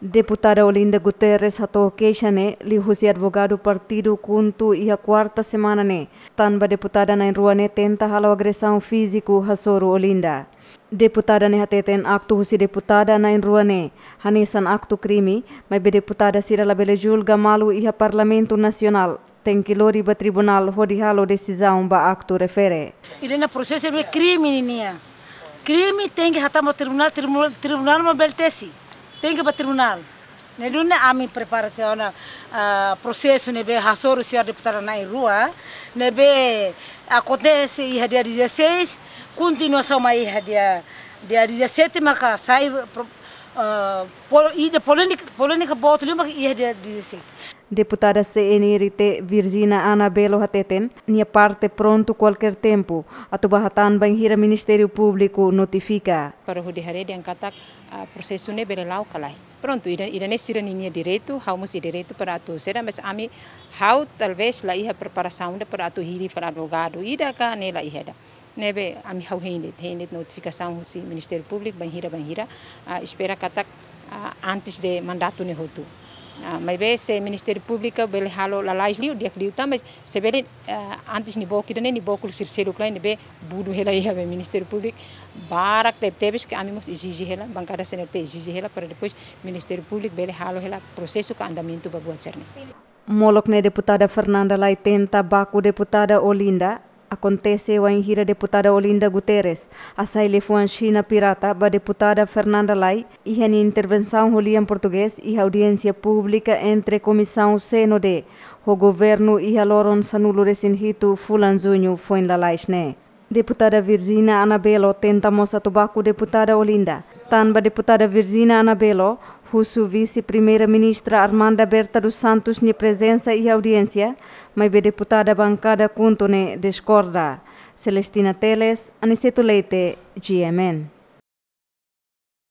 Deputada Olinda Guterres Hatoqueixane, Lihusi advogado partido Kuntu ia kuarta semanane semana ne, tanba deputada na Ruane tenta halo agressão físico Hasoro Olinda. Deputada ne hateten aktu husi deputada na Ruane, hanesan aktu krimi mas be deputada sira labele julga malu e a nasional nacional. Tenkilori ba tribunal hodi halo decisão ba aktu refere. Irena na processo é crime, nininha. Crime tribunal, tribunal, tribunal uma beltesi tem que ir para o tribunal. Neduna ami preparação uh, ah, processo nebe hasoro se a deputada na rua nebe acontece ia dia 16 continuação mais ia dia dia 17 maka sai uh, polêmica polêmica boa tudo maka dia 17 deputada CN Virginia Virgina Hateten, nia parte pronto qualquer tempo. A Tubahatan Banhira Ministério Público notifica. Para o dia de Ancatak, o processo não é ne berelau kalai. Pronto, ida ida ne sira ninha direito, há e direito para atu sera, mas a mim há talvez la iha preparação da para atu hiri para advogado, ida ka ne la iha da. Nebe ami hau ainda heinit notificação husi Ministério Público, banhira banhira, ah, espera que katak ah, antes de mandato ne hotu. Ah, May vez o Ministério Público bele halo lalais liu, dia liu tam, mas se bele ah, antes ni boku dane ni bokul sirseru klai ni be budu hela iha be Ministério Público barak tep tepes que amimos exige hela, bancada senhor te exige hela para depois Ministério Público bele halo hela prosesu ka andamento ba buat serni. Molok ne deputada Fernanda Laitenta baku deputada Olinda aconteceu o em a deputada Olinda Guterres, a saile foi em China pirata ba deputada Fernanda Lai e a intervenção rolia em português e audiência pública entre comissão CNOD, o governo e a loron sanulo resinhito fulanzunho foi em la Deputada Virgina Anabelo tenta mostrar tobaco deputada Olinda a deputada Virgina Anabelo, Russo vice-primeira-ministra Armanda Berta dos Santos na presença e audiência, mas a deputada bancada Cuntone discorda. Celestina Teles, Aniceto Leite, GMN.